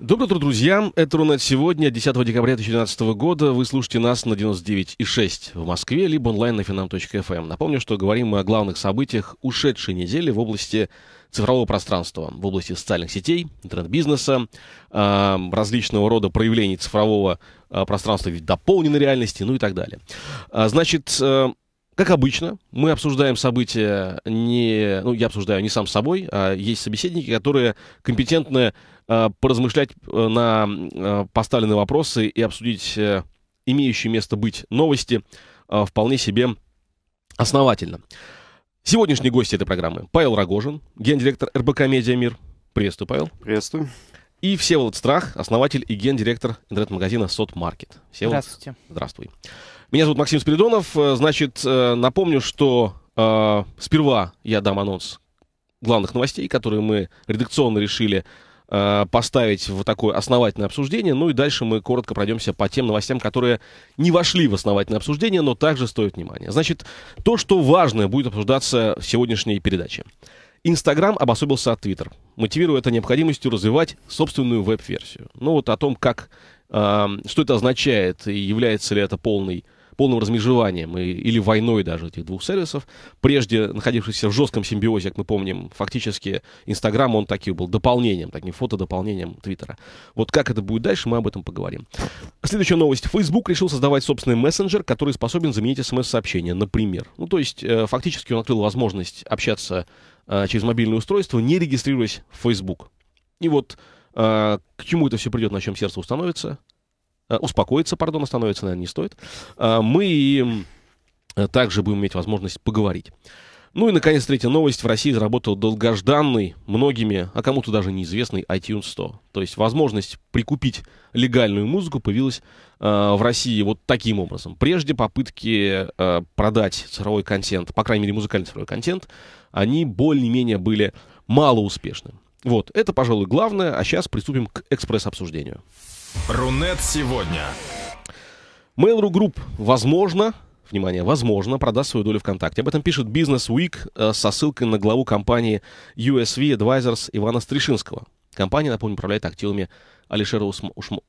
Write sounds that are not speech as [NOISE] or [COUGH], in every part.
Доброе утро, друзья. Это Рунет сегодня, 10 декабря 2012 года. Вы слушаете нас на 99,6 в Москве, либо онлайн на finam.fm. Эм. Напомню, что говорим мы о главных событиях ушедшей недели в области цифрового пространства, в области социальных сетей, интернет-бизнеса, а, различного рода проявлений цифрового а, пространства в дополненной реальности, ну и так далее. А, значит, э, как обычно, мы обсуждаем события не... Ну, я обсуждаю не сам с собой, а есть собеседники, которые компетентны Э, поразмышлять э, на э, поставленные вопросы и обсудить имеющие место быть новости вполне себе основательно. Сегодняшний гость этой программы Павел Рогожин, гендиректор РБК «Медиа Мир». Приветствую, Павел. Приветствую. И Всеволод Страх, основатель и гендиректор интернет-магазина «Сотмаркет». Всеволод, Здравствуйте. Здравствуй. Меня зовут Максим Спиридонов. Значит, напомню, что э, сперва я дам анонс главных новостей, которые мы редакционно решили Э, поставить в такое основательное обсуждение. Ну и дальше мы коротко пройдемся по тем новостям, которые не вошли в основательное обсуждение, но также стоят внимания. Значит, то, что важное будет обсуждаться в сегодняшней передаче. Инстаграм обособился от Твиттер, мотивируя это необходимостью развивать собственную веб-версию. Ну вот о том, как, э, что это означает и является ли это полной полным размежеванием и, или войной даже этих двух сервисов, прежде находившихся в жестком симбиозе, как мы помним, фактически Инстаграм, он таким был дополнением, таким фотодополнением Твиттера. Вот как это будет дальше, мы об этом поговорим. Следующая новость. Facebook решил создавать собственный мессенджер, который способен заменить смс-сообщение, например. Ну, то есть, э, фактически он открыл возможность общаться э, через мобильное устройство, не регистрируясь в Facebook. И вот э, к чему это все придет, на чем сердце установится – Э, успокоиться, пардон, остановиться, наверное, не стоит. Э, мы э, также будем иметь возможность поговорить. Ну и, наконец, третья новость. В России заработал долгожданный, многими, а кому-то даже неизвестный iTunes 100. То есть возможность прикупить легальную музыку появилась э, в России вот таким образом. Прежде попытки э, продать цифровой контент, по крайней мере, музыкальный цифровой контент, они более-менее были малоуспешны. Вот, это, пожалуй, главное, а сейчас приступим к экспресс-обсуждению. Рунет сегодня. Mail.ru Group, возможно, внимание, возможно, продаст свою долю ВКонтакте. Об этом пишет Business Week э, со ссылкой на главу компании USV Advisors Ивана Стришинского. Компания, напомню, управляет активами Алишера Усм... Ушм...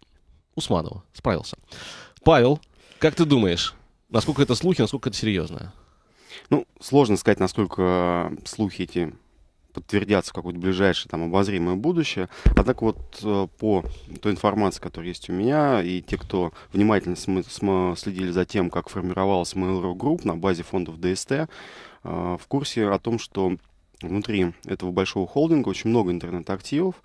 Усманова. Справился. Павел, как ты думаешь, насколько это слухи, насколько это серьезно? Ну, сложно сказать, насколько э, слухи эти подтвердятся в какое-то ближайшее там обозримое будущее. а так вот э, по той информации, которая есть у меня, и те, кто внимательно следили за тем, как формировалась Mail.ru Group на базе фондов ДСТ, э, в курсе о том, что внутри этого большого холдинга очень много интернет-активов,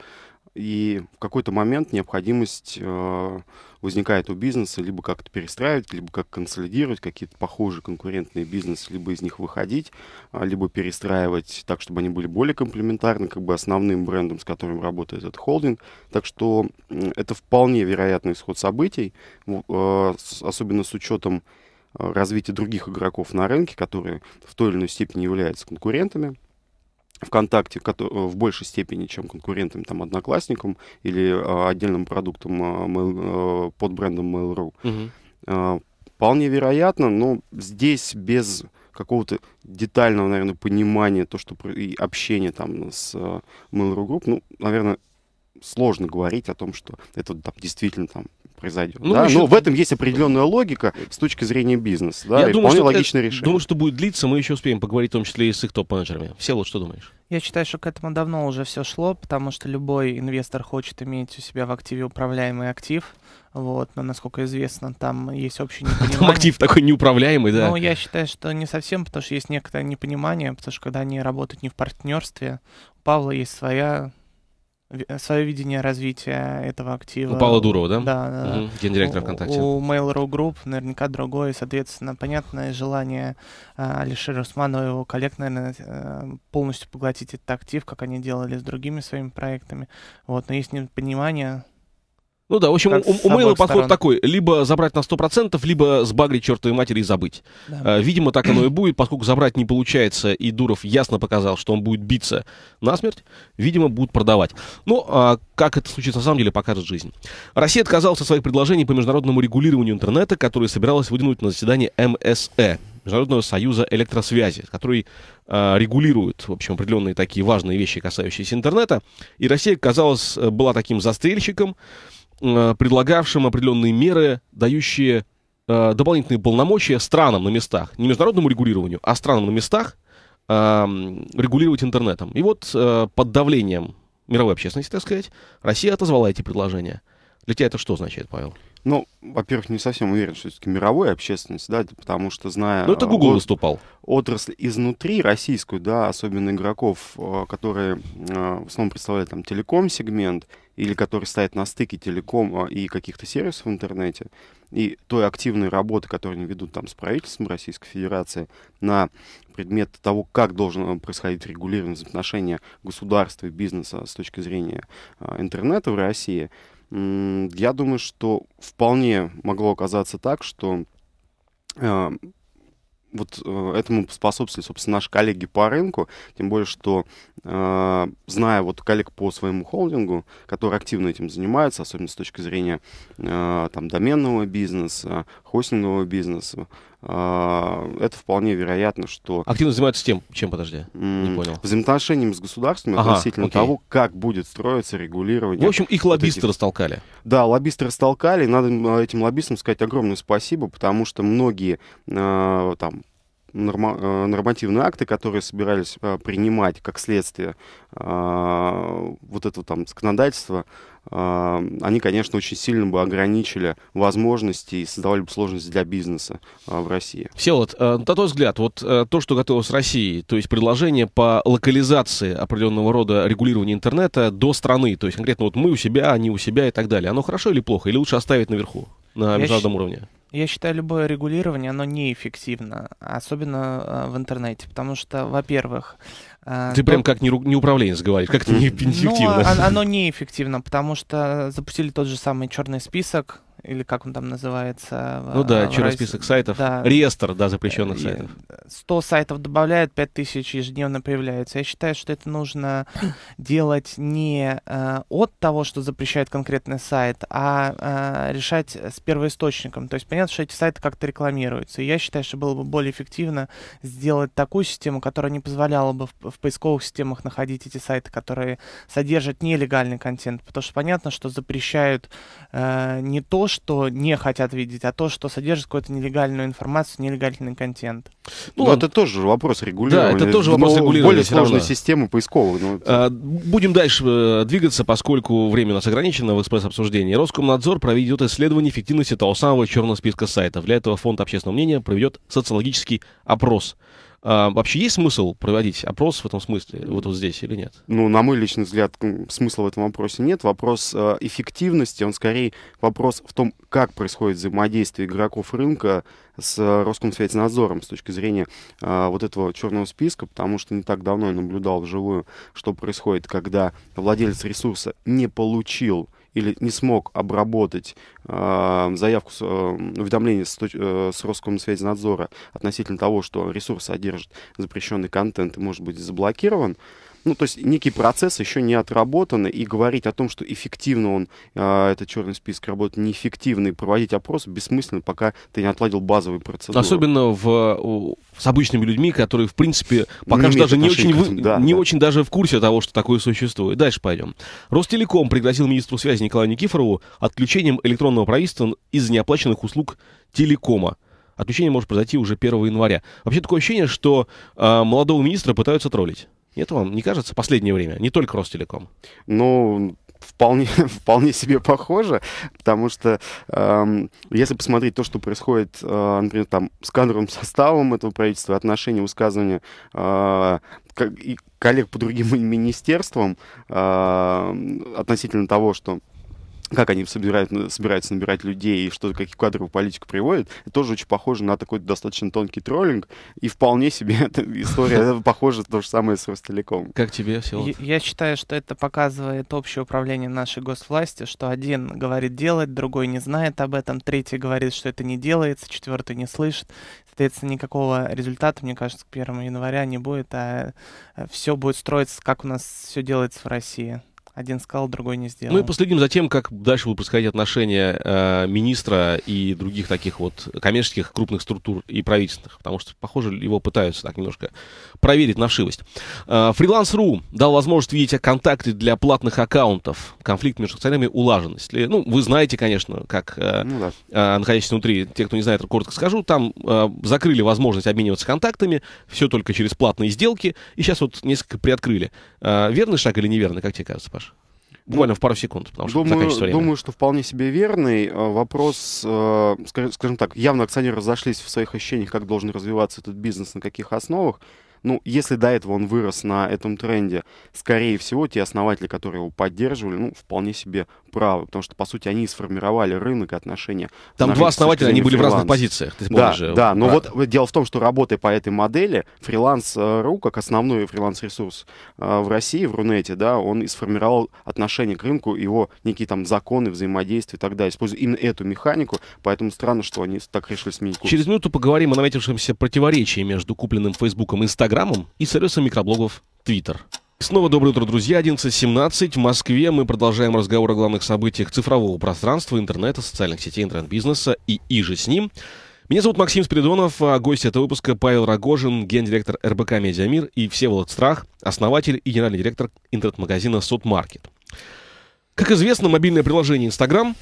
и в какой-то момент необходимость э, возникает у бизнеса либо как-то перестраивать, либо как консолидировать какие-то похожие конкурентные бизнесы, либо из них выходить, а, либо перестраивать так, чтобы они были более комплементарны как бы основным брендом, с которым работает этот холдинг. Так что это вполне вероятный исход событий, э, особенно с учетом э, развития других игроков на рынке, которые в той или иной степени являются конкурентами. ВКонтакте э, в большей степени, чем конкурентам, там, Одноклассникам или э, отдельным продуктам э, под брендом Mail.ru. Угу. вполне вероятно, но здесь без какого-то детального, наверное, понимания, то, что и общение там с Mail.ru Group, ну, наверное, сложно говорить о том, что это там, действительно там произойдет. Ну, да? Но в этом есть определенная логика с точки зрения бизнеса. Да? Я и думаю, что логичное это, решение. Думаю, что будет длиться, мы еще успеем поговорить, в том числе и с их топ-менеджерами. Все, вот что думаешь? Я считаю, что к этому давно уже все шло, потому что любой инвестор хочет иметь у себя в активе управляемый актив. Вот, но, насколько известно, там есть общее [LAUGHS] непонимание. Там актив такой неуправляемый, да? Ну, я считаю, что не совсем, потому что есть некоторое непонимание, потому что когда они работают не в партнерстве, у Павла есть своя Э, свое видение развития этого актива. У Павла Дурова, да? Да. да. Угу. Гендиректор ВКонтакте. У, у Mail.ru Group наверняка другое, соответственно, понятное желание а, Алишера Усманова и его коллег, наверное, э, полностью поглотить этот актив, как они делали с другими своими проектами. Вот, но есть понимание ну да, в общем, у, у Мэйла подход сторон. такой. Либо забрать на 100%, либо сбагрить чертовой матери и забыть. Да. Э, видимо, так оно и будет, поскольку забрать не получается, и Дуров ясно показал, что он будет биться насмерть, видимо, будут продавать. Но ну, а как это случится на самом деле, покажет жизнь. Россия отказалась от своих предложений по международному регулированию интернета, которые собиралась выдвинуть на заседании МСЭ. Международного союза электросвязи, который э, регулирует, в общем, определенные такие важные вещи, касающиеся интернета. И Россия, казалось, была таким застрельщиком, Э, предлагавшим определенные меры, дающие э, дополнительные полномочия странам на местах, не международному регулированию, а странам на местах э, регулировать интернетом. И вот под давлением мировой общественности, так сказать, Россия отозвала эти предложения. Для тебя это что означает, Павел? Ну, во-первых, не совсем уверен, что все-таки мировой общественность, да, потому что, зная... Ну, это Google от, выступал. Отрасль изнутри российскую, да, особенно игроков, которые в основном представляют там телеком-сегмент или который стоит на стыке Телекома и каких-то сервисов в интернете, и той активной работы, которую они ведут там с правительством Российской Федерации на предмет того, как должно происходить регулирование взаимоотношения государства и бизнеса с точки зрения а, интернета в России, я думаю, что вполне могло оказаться так, что а, вот э, этому способствовали, собственно, наши коллеги по рынку, тем более, что э, зная вот коллег по своему холдингу, который активно этим занимается, особенно с точки зрения э, там доменного бизнеса, хостингового бизнеса, а, это вполне вероятно, что... Активно занимаются тем, чем, подожди, не понял. Взаимоотношениями с государством ага, относительно окей. того, как будет строиться регулирование. В общем, их лоббисты вот этих... растолкали. Да, лоббисты растолкали, надо этим лоббистам сказать огромное спасибо, потому что многие а, там Э, нормативные акты, которые собирались э, принимать как следствие э, вот этого там законодательства, они, конечно, очень сильно бы ограничили возможности и создавали бы сложности для бизнеса в России. Всеволод, на твой взгляд, вот то, что готовилось в России, то есть предложение по локализации определенного рода регулирования интернета до страны, то есть конкретно вот мы у себя, они у себя и так далее, оно хорошо или плохо, или лучше оставить наверху на международном уровне? Я считаю, любое регулирование, оно неэффективно, особенно э, в интернете, потому что, во-первых... Э, Ты прям как не, управление управленец говоришь, как это неэффективно. Ну, а, а, оно [LAUGHS] неэффективно, потому что запустили тот же самый черный список, или как он там называется. Ну да, через России. список сайтов. Да. Реестр, да, запрещенных э, сайтов. 100 сайтов добавляют, 5000 ежедневно появляются. Я считаю, что это нужно [COUGHS] делать не э, от того, что запрещает конкретный сайт, а э, решать с первоисточником. То есть понятно, что эти сайты как-то рекламируются. И я считаю, что было бы более эффективно сделать такую систему, которая не позволяла бы в, поисковых системах находить эти сайты, которые содержат нелегальный контент. Потому что понятно, что запрещают не то, что не хотят видеть, а то, что содержит какую-то нелегальную информацию, нелегальный контент. Ну, ну это тоже вопрос регулирования. Да, это тоже ну, вопрос регулирования. Более сложной системы поисковой. Ну, это... а, будем дальше э, двигаться, поскольку время у нас ограничено в экспресс-обсуждении. Роскомнадзор проведет исследование эффективности того самого черного списка сайтов. Для этого фонд общественного мнения проведет социологический опрос – а, вообще есть смысл проводить опрос в этом смысле, вот, вот здесь или нет? Ну, на мой личный взгляд, смысла в этом вопросе нет. Вопрос э, эффективности, он скорее вопрос в том, как происходит взаимодействие игроков рынка с э, Роскомсвязьнадзором с точки зрения а, вот этого черного списка, потому что не так давно я наблюдал вживую, что происходит, когда владелец ресурса не получил или не смог обработать э, заявку, с, э, уведомление с, э, с Роскомнадзора относительно того, что ресурс содержит запрещенный контент и может быть заблокирован, ну, то есть некий процесс еще не отработан, и говорить о том, что эффективно он, э, этот черный список работает неэффективно, и проводить опрос бессмысленно, пока ты не отладил базовые процедуры. Особенно в, с обычными людьми, которые, в принципе, пока не что даже не, очень, этому, да, не да. очень даже в курсе того, что такое существует. Дальше пойдем. Ростелеком пригласил министру связи Николаю Никифорову отключением электронного правительства из за неоплаченных услуг телекома. Отключение может произойти уже 1 января. Вообще такое ощущение, что э, молодого министра пытаются троллить. Нет вам, не кажется, последнее время? Не только Ростелеком. Ну, вполне, [LAUGHS] вполне себе похоже, потому что э, если посмотреть то, что происходит, э, например, там с кадровым [LAUGHS] составом этого правительства, отношения, высказывания э, и коллег по другим [LAUGHS] министерствам э, относительно того, что как они собирают, ну, собираются набирать людей и что, какие кадровую политику приводят, это тоже очень похоже на такой достаточно тонкий троллинг, и вполне себе [LAUGHS] эта история похожа то же самое с Ростелеком. Как тебе все? Я считаю, что это показывает общее управление нашей госвласти, что один говорит делать, другой не знает об этом, третий говорит, что это не делается, четвертый не слышит. Соответственно, никакого результата, мне кажется, к 1 января не будет, а, а все будет строиться, как у нас все делается в России один сказал, другой не сделал. Ну и последим за тем, как дальше будут происходить отношения э, министра и других таких вот коммерческих крупных структур и правительственных, потому что, похоже, его пытаются так немножко проверить на вшивость. Э, Freelance.ru дал возможность видеть контакты для платных аккаунтов. Конфликт между царями улажен. Если, ну, вы знаете, конечно, как, э, ну, да. э, находящись внутри, те, кто не знает, коротко скажу, там э, закрыли возможность обмениваться контактами, все только через платные сделки, и сейчас вот несколько приоткрыли. Э, верный шаг или неверный, как тебе кажется, Паша? Буквально ну, в пару секунд, потому что думаю, время. Думаю, что вполне себе верный. Э, вопрос, э, скажем так, явно акционеры разошлись в своих ощущениях, как должен развиваться этот бизнес, на каких основах ну, если до этого он вырос на этом тренде, скорее всего, те основатели, которые его поддерживали, ну, вполне себе правы, потому что, по сути, они сформировали рынок и отношения. Там два основателя, они были фриланс. в разных позициях. Ты да, же, э, да, но а... вот дело в том, что работая по этой модели, фриланс.ру, э, как основной фриланс-ресурс э, в России, в Рунете, да, он и сформировал отношение к рынку, его некие там законы, взаимодействия и так далее, используя именно эту механику, поэтому странно, что они так решили сменить курс. Через минуту поговорим о наметившемся противоречии между купленным Фейсбуком и Instagram. Инстаграмом и сервисом микроблогов Twitter. Снова доброе утро, друзья. 11.17 в Москве. Мы продолжаем разговор о главных событиях цифрового пространства, интернета, социальных сетей, интернет-бизнеса и иже с ним. Меня зовут Максим Спиридонов, а гость этого выпуска Павел Рогожин, гендиректор РБК «Медиамир» и Всеволод Страх, основатель и генеральный директор интернет-магазина «Сотмаркет». Как известно, мобильное приложение Instagram,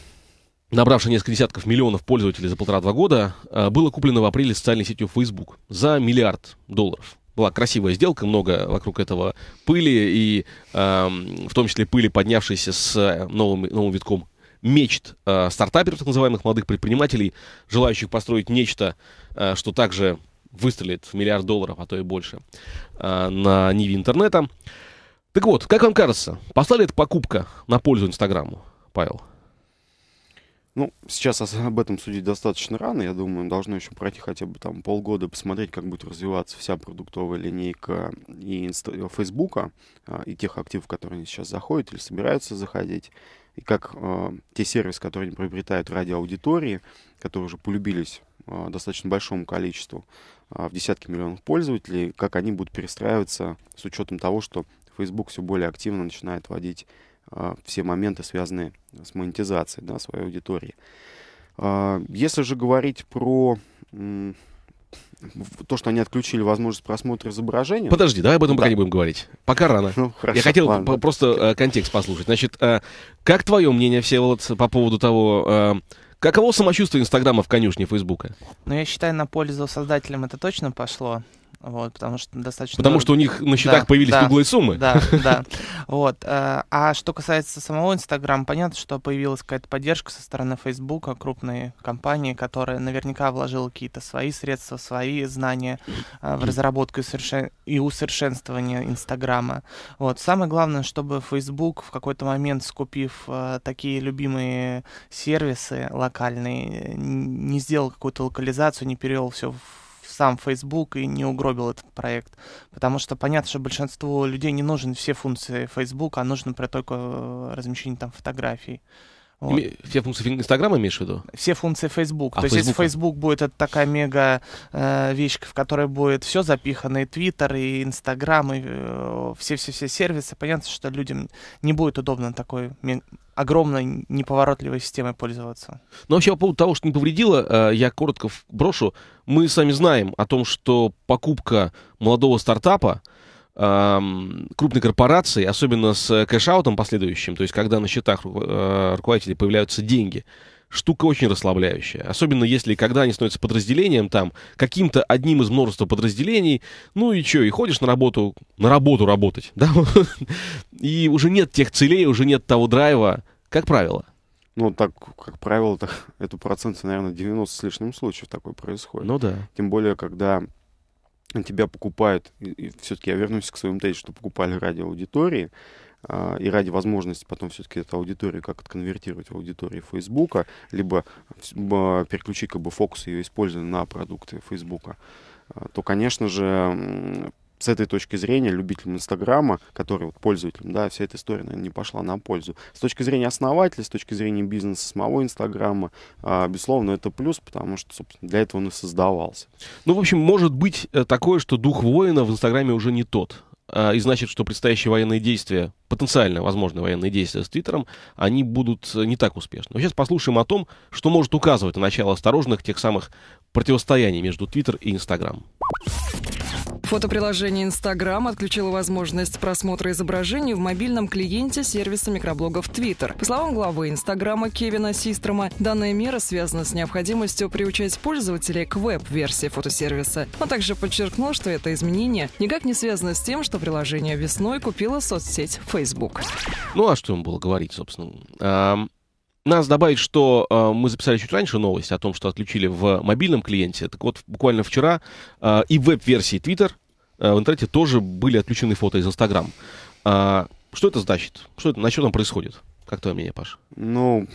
набравшее несколько десятков миллионов пользователей за полтора-два года, а, было куплено в апреле социальной сетью Facebook за миллиард долларов была красивая сделка, много вокруг этого пыли, и э, в том числе пыли, поднявшейся с э, новым, новым витком мечт э, стартаперов, так называемых молодых предпринимателей, желающих построить нечто, э, что также выстрелит в миллиард долларов, а то и больше, э, на ниве интернета. Так вот, как вам кажется, пошла эта покупка на пользу Инстаграму, Павел? Ну, сейчас [LAUGHS] об этом судить достаточно рано, я думаю, должно еще пройти хотя бы там полгода, посмотреть, как будет развиваться вся продуктовая линейка и э, Фейсбука, а, и тех активов, которые они сейчас заходят или собираются заходить, и как э, те сервисы, которые они приобретают ради аудитории, которые уже полюбились э, достаточно большому количеству, э, в десятки миллионов пользователей, как они будут перестраиваться с учетом того, что Facebook все более активно начинает вводить а, все моменты, связанные с монетизацией да, своей аудитории. А, если же говорить про то, что они отключили возможность просмотра изображения. Подожди, давай об этом да. пока не будем говорить. Пока рано. Ну, хорошо, Я хотел ладно. просто э, контекст послушать. Значит, э, как твое мнение, Всеволод, по поводу того, э, Каково самочувствие Инстаграма в конюшне Фейсбука? Ну, я считаю, на пользу создателям это точно пошло. Вот, потому что достаточно... Потому что у них на счетах да, появились да, круглые суммы. Да, [LAUGHS] да. Вот. Э, а что касается самого Инстаграма, понятно, что появилась какая-то поддержка со стороны Фейсбука, крупной компании, которая наверняка вложила какие-то свои средства, свои знания э, в разработку и усовершенствование Инстаграма. Вот. Самое главное, чтобы Facebook в какой-то момент, скупив э, такие любимые сервисы локальные, не сделал какую-то локализацию, не перевел все в сам Facebook и не угробил этот проект. Потому что понятно, что большинству людей не нужны все функции Facebook, а нужно только э, размещение там фотографий. Вот. Все функции Инстаграма имеешь в виду? Все функции Facebook. А, То Facebook? есть если Facebook будет это такая мега э, вещь, в которой будет все запихано, и Twitter, и Инстаграм и э, все-все-все сервисы, понятно, что людям не будет удобно такой огромной неповоротливой системой пользоваться. Ну вообще по поводу того, что не повредило, э, я коротко брошу. Мы сами знаем о том, что покупка молодого стартапа, крупной корпорации, особенно с э, кэшаутом последующим, то есть когда на счетах э, руководителей появляются деньги, штука очень расслабляющая. Особенно если, когда они становятся подразделением, там, каким-то одним из множества подразделений, ну и что, и ходишь на работу, на работу работать, [LAUGHS] да? И уже нет тех целей, уже нет того драйва, как правило. Ну, так, как правило, так, [LAUGHS] это процент, наверное, 90 с лишним случаев такой происходит. Ну да. Тем более, когда тебя покупают, и все-таки я вернусь к своему тезису, что покупали ради аудитории, а, и ради возможности потом все-таки эту аудиторию как конвертировать в аудиторию Фейсбука, либо переключить как бы фокус ее использования на продукты Фейсбука, а, то, конечно же, с этой точки зрения любителям Инстаграма, который вот пользователям, да, вся эта история, наверное, не пошла на пользу. С точки зрения основателя, с точки зрения бизнеса самого Инстаграма, а, безусловно, это плюс, потому что, собственно, для этого он и создавался. Ну, в общем, может быть э, такое, что дух воина в Инстаграме уже не тот. А, и значит, что предстоящие военные действия потенциально возможные военные действия с Твиттером, они будут э, не так успешны. Но сейчас послушаем о том, что может указывать на начало осторожных тех самых противостояний между Твиттер и Инстаграм. Фотоприложение Instagram отключило возможность просмотра изображений в мобильном клиенте сервиса микроблогов Twitter. По словам главы Инстаграма Кевина Систрома, данная мера связана с необходимостью приучать пользователей к веб-версии фотосервиса. Он а также подчеркнул, что это изменение никак не связано с тем, что приложение весной купила соцсеть Facebook. Facebook. Ну а что им было говорить, собственно? Нас добавить, что э, мы записали чуть раньше новость о том, что отключили в мобильном клиенте. Так вот, буквально вчера э, и веб-версии Twitter э, а, в интернете тоже были отключены фото из Instagram. Э, что это значит? Что это, на чем там происходит? Как твое мнение, Паш? Ну,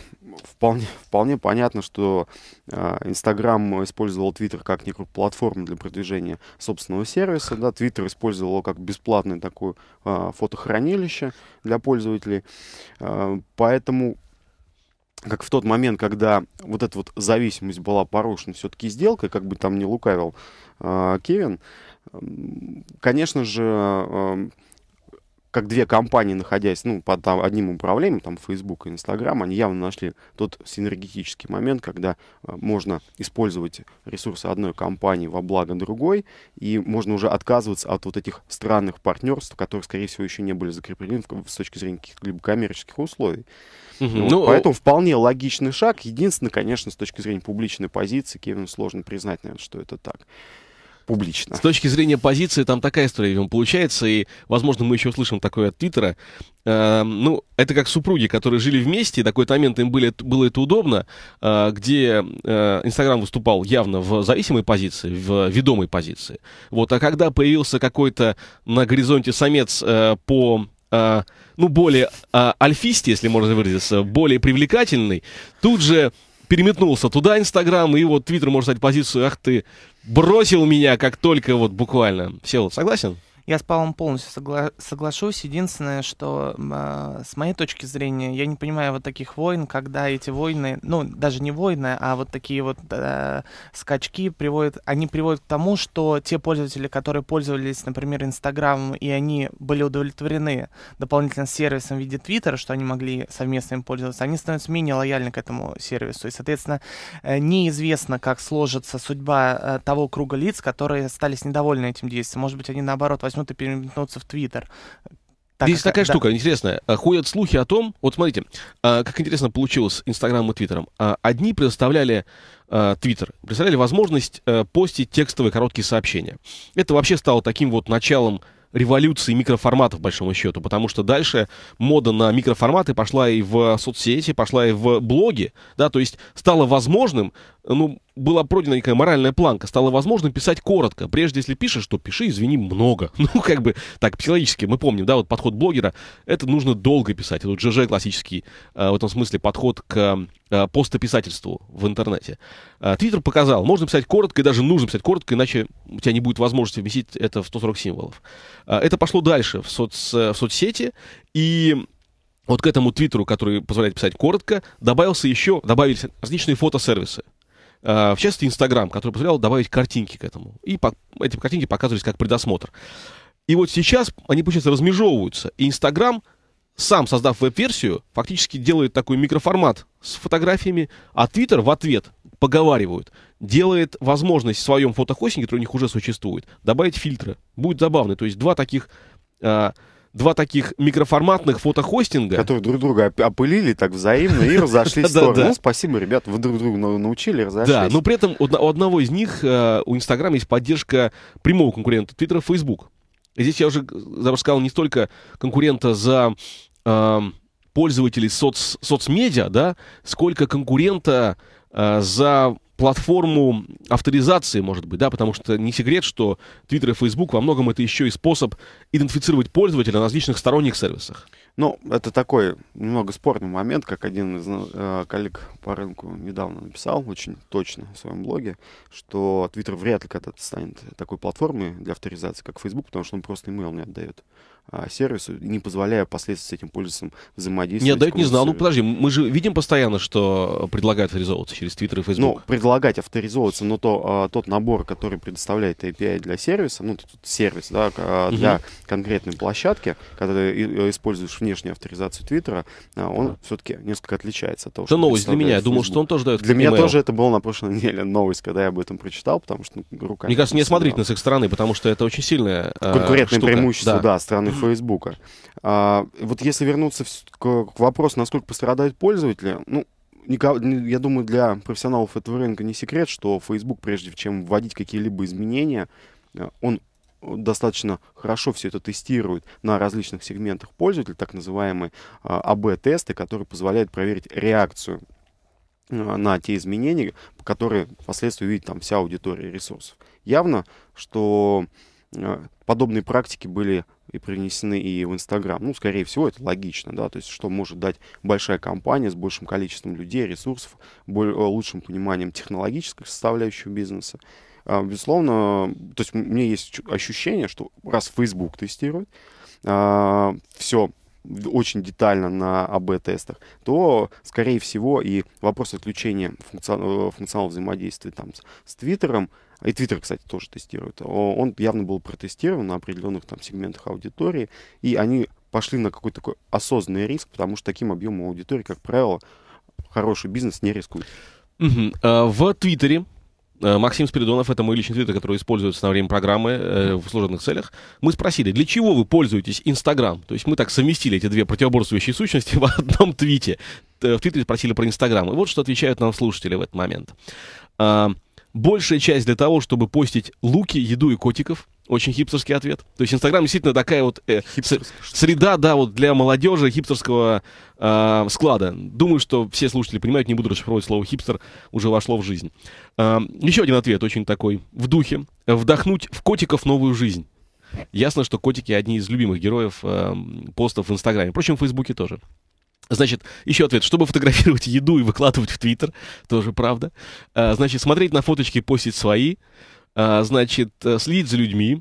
вполне, вполне понятно, что а, Инстаграм э, использовал Твиттер как некую платформу для продвижения собственного сервиса. Да, Твиттер использовал как бесплатное такое э, фотохранилище для пользователей. Э, поэтому как в тот момент, когда вот эта вот зависимость была порушена все-таки сделкой, как бы там не лукавил э, Кевин, э, конечно же, э, как две компании, находясь ну, под одним управлением, там Facebook и Instagram, они явно нашли тот синергетический момент, когда э, можно использовать ресурсы одной компании во благо другой, и можно уже отказываться от вот этих странных партнерств, которые, скорее всего, еще не были закреплены с точки зрения каких-либо коммерческих условий. Угу. Ну, ну, поэтому вполне логичный шаг. Единственное, конечно, с точки зрения публичной позиции, Кевину сложно признать, наверное, что это так публично. С точки зрения позиции, там такая история, видимо, получается, и, возможно, мы еще услышим такое от Твиттера. Э, ну, это как супруги, которые жили вместе, и на момент им были, было это удобно, э, где э, Инстаграм выступал явно в зависимой позиции, в ведомой позиции. Вот, а когда появился какой-то на горизонте самец э, по э, ну, более а, альфисте, если можно выразиться, более привлекательный, тут же переметнулся туда Инстаграм, и вот Твиттер может стать позицию, ах ты, бросил меня, как только вот буквально. Все, согласен? Я с Павлом полностью согла- соглашусь. Единственное, что э, с моей точки зрения, я не понимаю вот таких войн, когда эти войны, ну, даже не войны, а вот такие вот э, скачки приводят, они приводят к тому, что те пользователи, которые пользовались, например, Инстаграмом, и они были удовлетворены дополнительным сервисом в виде Твиттера, что они могли совместно им пользоваться, они становятся менее лояльны к этому сервису. И, соответственно, э, неизвестно, как сложится судьба э, того круга лиц, которые остались недовольны этим действием. Может быть, они наоборот возьмут возьмет и переметнется в Твиттер. Так, Здесь как, такая да. штука интересная. А, ходят слухи о том, вот смотрите, а, как интересно получилось с Инстаграмом и Твиттером. А, одни предоставляли Твиттер, представляли возможность постить текстовые короткие сообщения. Это вообще стало таким вот началом революции микроформатов, большому счету, потому что дальше мода на микроформаты пошла и в соцсети, пошла и в блоги, да, то есть стало возможным ну, была пройдена некая моральная планка. Стало возможно писать коротко. Прежде, если пишешь, то пиши, извини, много. [LAUGHS] Ну, как бы так, психологически, мы помним, да, вот подход блогера, это нужно долго писать. Тут ЖЖ классический э, в этом смысле подход к э, постописательству в интернете. Э, Твиттер э, показал, можно писать коротко и даже нужно писать коротко, иначе у тебя не будет возможности вместить это в 140 символов. Э, это пошло дальше в, соц, э, в соцсети, и вот к этому твиттеру, который позволяет писать коротко, добавился еще, добавились различные фотосервисы. Э, в частности, Инстаграм, который позволял добавить картинки к этому. И по, эти картинки показывались как предосмотр. И вот сейчас они, получается, размежевываются. И Инстаграм, сам создав веб-версию, фактически делает такой микроформат с фотографиями, а Твиттер в ответ поговаривают, делает возможность в своем фотохостинге, который у них уже существует, добавить фильтры. Будет забавно. То есть два таких... Э, два таких микроформатных фотохостинга. Которые друг друга опылили так взаимно и [LAUGHS] разошлись в сторону. Ну, спасибо, ребят, вы друг друга научили, разошлись. Да, но при этом у одного из них, э, у Инстаграма есть поддержка прямого конкурента Твиттера, Фейсбук. здесь я уже, э, я сказал, не столько конкурента за э, пользователей соц, соцмедиа, да, сколько конкурента э, за платформу авторизации, может быть, да, потому что не секрет, что Twitter и Facebook во многом это еще и способ идентифицировать пользователя на различных сторонних сервисах. Ну, это такой немного спорный момент, как один из э, коллег по рынку недавно написал, очень точно в своем блоге, что Twitter вряд ли когда-то станет такой платформой для авторизации, как Facebook, потому что он просто email не отдает а сервису, не позволяя впоследствии с этим пользователем взаимодействовать. Не отдает, не знал. Ну, подожди, мы же видим постоянно, что предлагают авторизовываться через Twitter и ну, Facebook. Ну, предлагать авторизовываться, но то, а, тот набор, который предоставляет API для сервиса, ну, тут сервис, да, а, для угу. конкретной площадки, когда ты э, используешь внешней авторизации Твиттера, а, он да. все-таки несколько отличается от того, что... Это новость для меня. Я думаю, что он тоже дает Для меня тоже это было на прошлой неделе новость, когда я об этом прочитал, потому что ну, руками... Мне кажется, не смотреть с их стороны, потому что это очень сильное э, Конкурентное штука. преимущество, да, да страны Фейсбука. А, вот если вернуться к, к вопросу, насколько пострадают пользователи, ну, я думаю, для профессионалов этого рынка не секрет, что Facebook, прежде чем вводить какие-либо изменения, э, он достаточно хорошо все это тестируют на различных сегментах пользователей, так называемые АБ-тесты, а которые позволяют проверить реакцию а, на те изменения, которые впоследствии видит там вся аудитория ресурсов. Явно, что а, подобные практики были и принесены и в Инстаграм. Ну, скорее всего, это логично, да, то есть что может дать большая компания с большим количеством людей, ресурсов, более, лучшим пониманием технологической составляющей бизнеса. А, безусловно, то есть у меня есть ощущение, что раз Facebook тестирует, а, все очень детально на АБ-тестах, то, скорее всего, и вопрос отключения функцион... Э, функционала взаимодействия там, с, с Твиттером, и Твиттер, кстати, тоже тестирует, он явно был протестирован на определенных там сегментах аудитории, и они пошли на какой-то такой осознанный риск, потому что таким объемом аудитории, как правило, хороший бизнес не рискует. Угу. В Твиттере Э, Максим Спиридонов, это мой личный твиттер, который используется на время программы э, в служебных целях. Мы спросили, для чего вы пользуетесь Инстаграм? То есть мы так совместили эти две противоборствующие сущности [LAUGHS] в одном твите. Э, в твиттере спросили про Инстаграм. И вот что отвечают нам слушатели в этот момент. А, большая часть для того, чтобы постить луки, еду и котиков – очень хипстерский ответ. То есть Инстаграм действительно такая вот э, среда, да, вот для молодежи хипстерского э, склада. Думаю, что все слушатели понимают, не буду расшифровывать слово хипстер, уже вошло в жизнь. Э, еще один ответ, очень такой, в духе. Вдохнуть в котиков новую жизнь. Ясно, что котики одни из любимых героев э, постов в Инстаграме. Впрочем, в Фейсбуке тоже. Значит, еще ответ. Чтобы фотографировать еду и выкладывать в Твиттер, тоже правда. Э, значит, смотреть на фоточки и постить свои. А, значит, э, следить за людьми.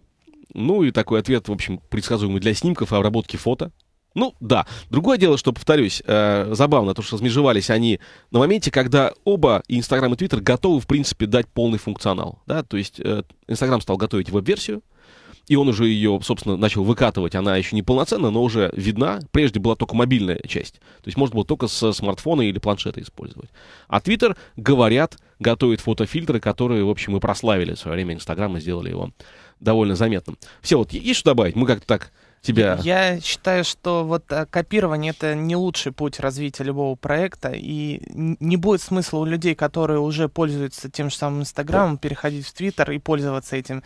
Ну и такой ответ, в общем, предсказуемый для снимков и обработки фото. Ну, да. Другое дело, что, повторюсь, э, забавно, то, что размежевались они на моменте, когда оба, и Инстаграм, и Твиттер, готовы, в принципе, дать полный функционал. Да? То есть э, Инстаграм э, стал готовить веб-версию, и он уже ее, собственно, начал выкатывать. Она еще не полноценна, но уже видна. Прежде была только мобильная часть. То есть можно было только с смартфона или планшета использовать. А Твиттер, говорят, готовит фотофильтры, которые, в общем, и прославили в свое время Инстаграм и сделали его довольно заметным. Все, вот есть что добавить? Мы как-то так тебя... Я считаю, что вот э, копирование это не лучший путь развития любого проекта, и не будет смысла у людей, которые уже пользуются тем же самым Инстаграмом, переходить в Твиттер и пользоваться этим.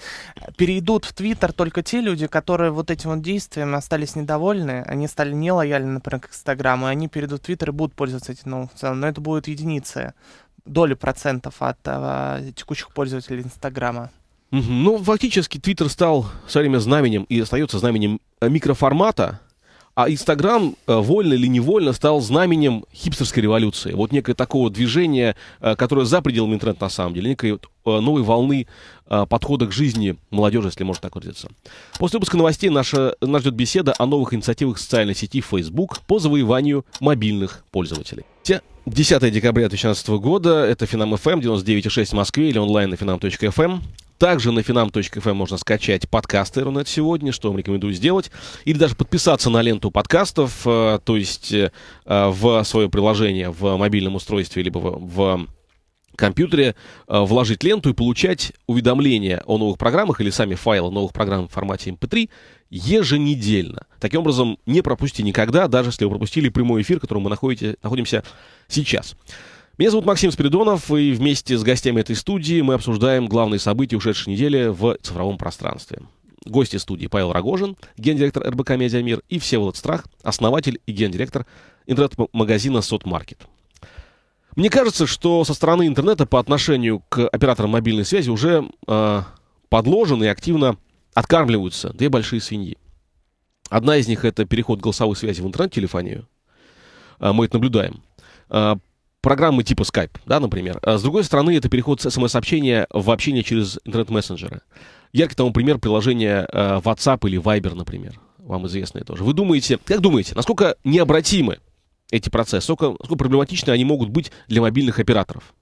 Перейдут в Твиттер только те люди, которые вот этим вот действием остались недовольны, они стали нелояльны, например, к Инстаграму, и они перейдут в Твиттер и будут пользоваться этим новым функционалом, но это будет единица долю процентов от э, текущих пользователей Инстаграма. Угу. Ну, фактически Твиттер стал со время знаменем и остается знаменем э, микроформата, а Инстаграм, э, вольно или невольно, стал знаменем хипстерской революции. Вот некое такого движения, э, которое за пределами интернета на самом деле, некой новой волны подхода к жизни молодежи, если можно так выразиться. После выпуска новостей наша, нас ждет беседа о новых инициативах социальной сети Facebook по завоеванию мобильных пользователей. 10 декабря 2016 года. Это Финам FM 99.6 эм, в Москве или онлайн на финам.фм. Эм. Также на финам.фм эм можно скачать подкасты «Рунет сегодня», что вам рекомендую сделать. Или даже подписаться на ленту подкастов, э, то есть э, в свое приложение в мобильном устройстве, либо в компьютере э, вложить ленту и получать уведомления о новых программах или сами файлы новых программ в формате MP3, еженедельно. Таким образом, не пропустите никогда, даже если вы пропустили прямой эфир, в котором мы находите, находимся сейчас. Меня зовут Максим Спиридонов, и вместе с гостями этой студии мы обсуждаем главные события ушедшей недели в цифровом пространстве. Гости студии Павел Рогожин, гендиректор РБК «Медиамир», и Всеволод Страх, основатель и гендиректор интернет-магазина «Сотмаркет». Мне кажется, что со стороны интернета по отношению к операторам мобильной связи уже э, подложен и активно откармливаются две большие свиньи. Одна из них это переход голосовой связи в интернет-телефонию. А, мы это наблюдаем. А, программы типа Skype, да, например. А, с другой стороны, это переход смс-сообщения в общение через интернет-мессенджеры. Яркий тому пример приложение WhatsApp или Viber, например. Вам известные тоже. Вы думаете, как думаете, насколько необратимы эти процессы, сколько сколько проблематичны они могут быть для мобильных операторов?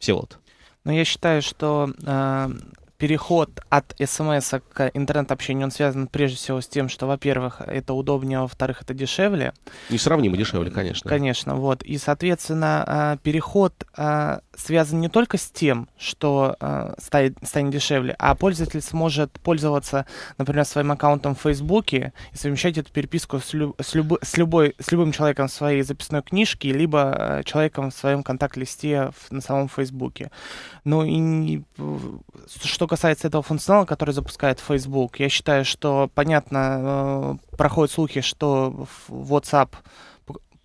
все вот Но ну, я считаю, что э, переход от смс к интернет-общению, он связан прежде всего с тем, что, во-первых, это удобнее, а во-вторых, это дешевле. Несравнимо дешевле, конечно. Конечно, вот. И, соответственно, а, переход а, связан не только с тем, что станет дешевле, а пользователь сможет пользоваться, например, своим аккаунтом в Фейсбуке и совмещать эту переписку с, люб с, люб с, любой, с любым человеком в своей записной книжке, либо человеком в своем контакт-листе на самом Фейсбуке. Ну и что касается этого функционала, который запускает Facebook, я считаю, что, понятно, э, проходят слухи, что WhatsApp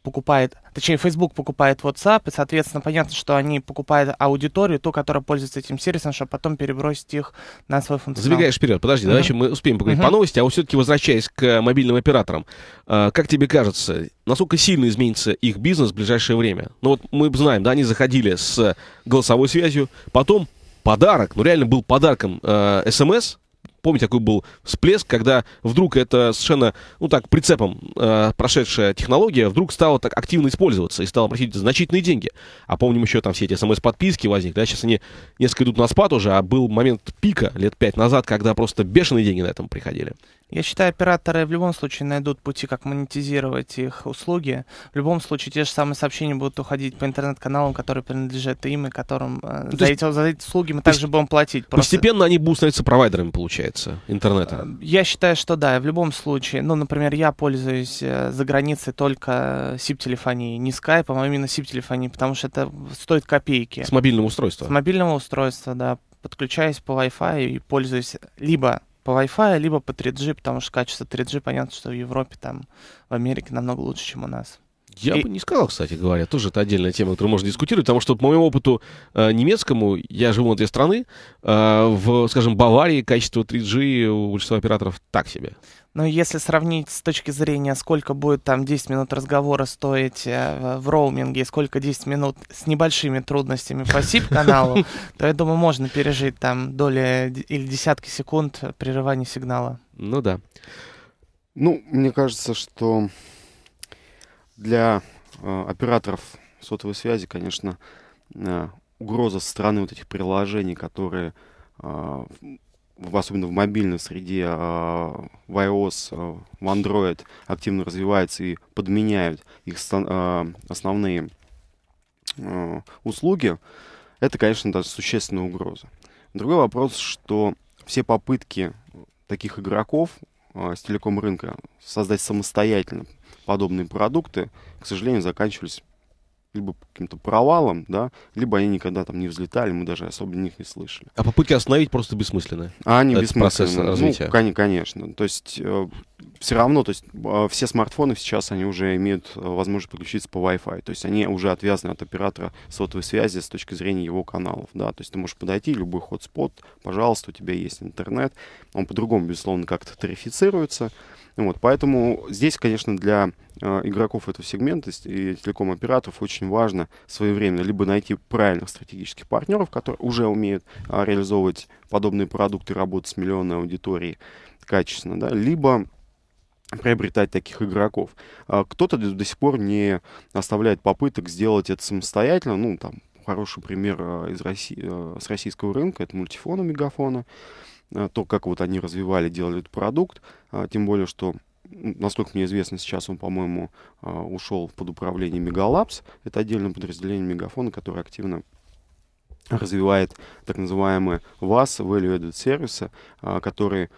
покупает, точнее, Facebook покупает WhatsApp, и, соответственно, понятно, что они покупают аудиторию, ту, которая пользуется этим сервисом, чтобы потом перебросить их на свой функционал. Забегаешь вперед, подожди, mm-hmm. давай еще мы успеем поговорить mm-hmm. по новости, а вот все-таки возвращаясь к мобильным операторам, э, как тебе кажется, насколько сильно изменится их бизнес в ближайшее время? Ну вот мы знаем, да, они заходили с голосовой связью, потом подарок, ну реально был подарком э, СМС, эм помните, какой был всплеск, когда вдруг это совершенно, ну так, прицепом э, прошедшая технология вдруг стала так активно использоваться и стала просить значительные деньги. А помним еще там все эти смс-подписки эм возникли, да, сейчас они несколько идут на спад уже, а был момент пика лет пять назад, когда просто бешеные деньги на этом приходили. Я считаю, операторы в любом случае найдут пути, как монетизировать их услуги. В любом случае, те же самые сообщения будут уходить по интернет-каналам, которые принадлежат им, и которым э, за, есть, эти, за эти услуги мы также будем платить. Просто... Постепенно они будут становиться провайдерами, получается, интернета. Э, я считаю, что да, в любом случае. Ну, например, я пользуюсь э, за границей только SIP-телефонией, не Skype, а именно SIP-телефонией, потому что это стоит копейки. С мобильного устройства? С мобильного устройства, да подключаюсь по Wi-Fi и пользуюсь либо по Wi-Fi, либо по 3G, потому что качество 3G, понятно, что в Европе, там, в Америке намного лучше, чем у нас. Я и... бы не сказал, кстати говоря, тоже это отдельная тема, которую можно дискутировать, потому что по моему опыту э, немецкому, я живу на две страны, э, в, скажем, Баварии качество 3G у большинства операторов так себе. Но если сравнить с точки зрения, сколько будет там 10 минут разговора стоить э, в роуминге, сколько 10 минут с небольшими трудностями по СИП-каналу, [LAUGHS] то я думаю, можно пережить там доли или десятки секунд прерывания сигнала. Ну да. Ну, мне кажется, что для э, операторов сотовой связи, конечно, э, угроза со стороны вот этих приложений, которые э, в особенно в мобильной среде, а, в iOS, а, в Android активно развивается и подменяют их а, основные услуги, это, конечно, даже существенная угроза. Другой вопрос, что все попытки таких игроков с телеком рынка создать самостоятельно подобные продукты, к сожалению, заканчивались либо каким-то провалом, да, либо они никогда там не взлетали, мы даже особо них не слышали. А попытки остановить просто бессмысленны? А они Этот бессмысленны. Ну, развития. Ну, конечно. То есть э, все равно, то есть э, все смартфоны сейчас, они уже имеют э, возможность подключиться по Wi-Fi. То есть они уже отвязаны от оператора сотовой связи с точки зрения его каналов, да. То есть ты можешь подойти, любой хотспот, пожалуйста, у тебя есть интернет. Он по-другому, безусловно, как-то тарифицируется, ну вот, поэтому здесь, конечно, для э, игроков этого сегмента и телеком-операторов очень важно своевременно либо найти правильных стратегических партнеров, которые уже умеют а, реализовывать подобные продукты, работать с миллионной аудиторией качественно, да, либо приобретать таких игроков. А, кто-то до, до сих пор не оставляет попыток сделать это самостоятельно, ну, там, хороший пример э, из России, э, с российского рынка, это мультифона, мегафона, а, то, как вот они развивали, делали этот продукт, а, тем более, что насколько мне известно, сейчас он, по-моему, а, ушел под управление Мегалапс. Это отдельное подразделение Мегафона, которое активно развивает так называемые VAS, Value Added сервисы, которые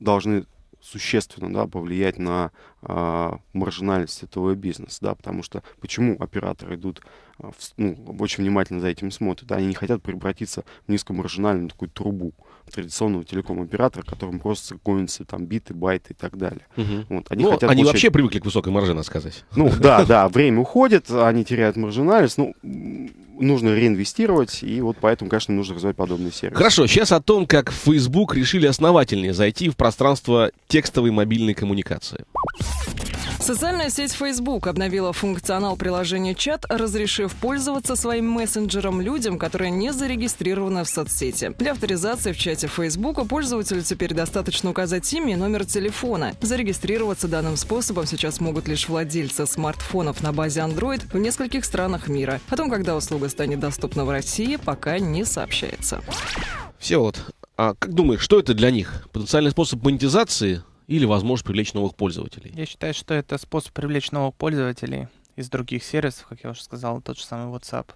должны существенно да, повлиять на а, маржинальность этого бизнеса, да, потому что почему операторы идут, в, ну, очень внимательно за этим смотрят, да, они не хотят превратиться в низкомаржинальную такую трубу, традиционного телеком-оператора, которым просто гонятся там биты, байты и так далее. Угу. Вот, они ну, хотят они получать... вообще привыкли к высокой марже, надо сказать. Ну [LAUGHS] да, да, время уходит, они теряют маржинальность, ну, нужно реинвестировать, и вот поэтому, конечно, нужно развивать подобные сервисы. Хорошо, сейчас о том, как Facebook решили основательнее зайти в пространство текстовой мобильной коммуникации. Социальная сеть Facebook обновила функционал приложения «Чат», разрешив пользоваться своим мессенджером людям, которые не зарегистрированы в соцсети. Для авторизации в чате Facebook пользователю теперь достаточно указать имя и номер телефона. Зарегистрироваться данным способом сейчас могут лишь владельцы смартфонов на базе Android в нескольких странах мира. О том, когда услуга станет доступна в России, пока не сообщается. Все вот. А как думаешь, что это для них? Потенциальный способ монетизации? или возможность привлечь новых пользователей? Я считаю, что это способ привлечь новых пользователей из других сервисов, как я уже сказал, тот же самый WhatsApp.